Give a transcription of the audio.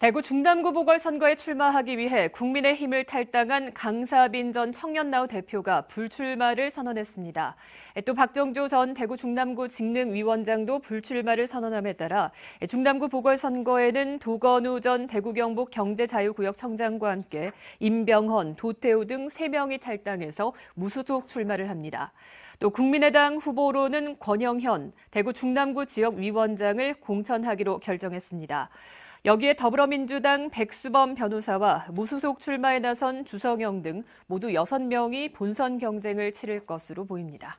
대구 중남구 보궐선거에 출마하기 위해 국민의힘을 탈당한 강사빈 전 청년나우 대표가 불출마를 선언했습니다. 또 박정조 전 대구 중남구 직능위원장도 불출마를 선언함에 따라 중남구 보궐선거에는 도건우 전 대구 경북 경제자유구역청장과 함께 임병헌, 도태우 등 3명이 탈당해서 무소속 출마를 합니다. 또 국민의당 후보로는 권영현 대구 중남구 지역위원장을 공천하기로 결정했습니다. 여기에 더불어 더불어민주당 백수범 변호사와 무소속 출마에 나선 주성영 등 모두 6명이 본선 경쟁을 치를 것으로 보입니다.